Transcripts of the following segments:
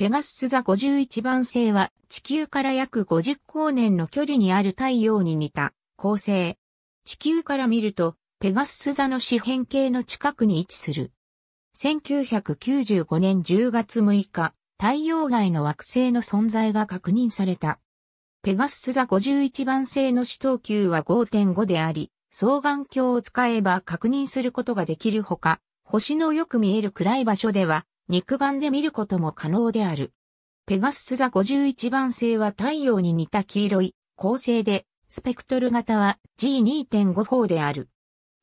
ペガスス座51番星は地球から約50光年の距離にある太陽に似た恒星。地球から見るとペガスス座の四辺形の近くに位置する。1995年10月6日、太陽外の惑星の存在が確認された。ペガスス座51番星の死等級は5.5であり、双眼鏡を使えば確認することができるほか、星のよく見える暗い場所では肉眼で見ることも可能である。ペガスス座51番星は太陽に似た黄色い恒星で、スペクトル型は G2.54 である。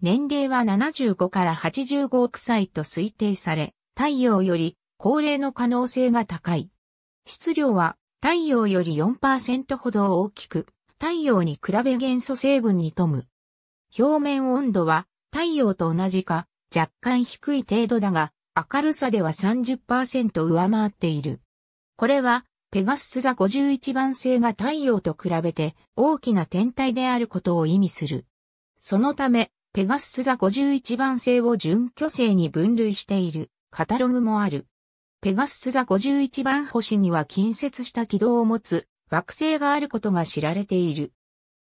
年齢は75から85億歳と推定され、太陽より高齢の可能性が高い。質量は太陽より4%ほど大きく、太陽に比べ元素成分に富む。表面温度は太陽と同じか若干低い程度だが、明るさでは30%上回っている。これは、ペガスス座51番星が太陽と比べて大きな天体であることを意味する。そのため、ペガスス座51番星を準巨星に分類しているカタログもある。ペガス座51番星には近接した軌道を持つ惑星があることが知られている。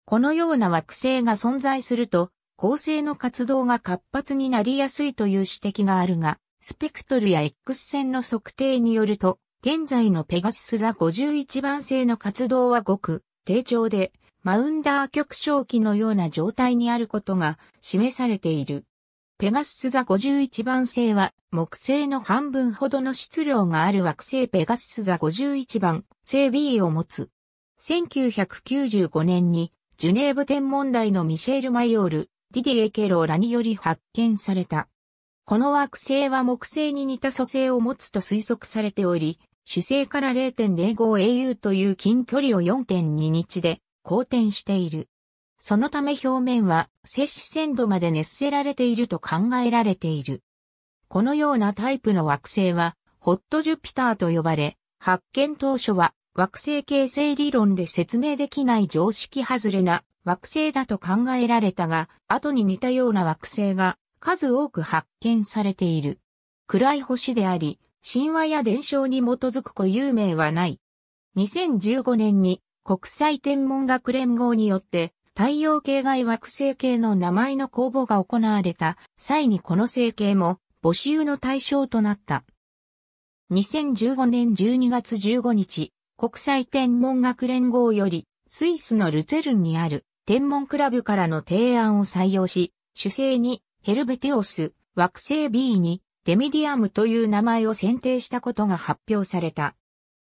このような惑星が存在すると、恒星の活動が活発になりやすいという指摘があるが、スペクトルや X 線の測定によると、現在のペガシス座51番星の活動はごく低調で、マウンダー極小期のような状態にあることが示されている。ペガス座51番星は木星の半分ほどの質量がある惑星ペガス座51番星 B を持つ。1995年にジュネーブ天文台のミシェール・マヨール、ディディエ・ケローらにより発見された。この惑星は木星に似た素星を持つと推測されており、主星から 0.05au という近距離を4.2日で公転している。そのため表面は摂氏鮮度まで熱せられていると考えられている。このようなタイプの惑星はホットジュピターと呼ばれ、発見当初は惑星形成理論で説明できない常識外れな惑星だと考えられたが、後に似たような惑星が数多く発見されている。暗い星であり、神話や伝承に基づく固有名はない。2015年に国際天文学連合によって太陽系外惑星系の名前の公募が行われた際にこの星系も募集の対象となった。2015年12月15日、国際天文学連合よりスイスのルツェルンにある天文クラブからの提案を採用し、主制にヘルベテオス、惑星 B にデミディアムという名前を選定したことが発表された。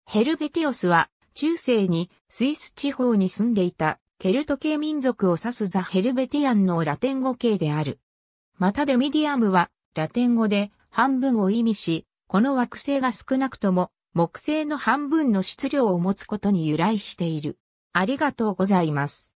ヘルベテオスは中世にスイス地方に住んでいたケルト系民族を指すザ・ヘルベティアンのラテン語系である。またデミディアムはラテン語で半分を意味し、この惑星が少なくとも木星の半分の質量を持つことに由来している。ありがとうございます。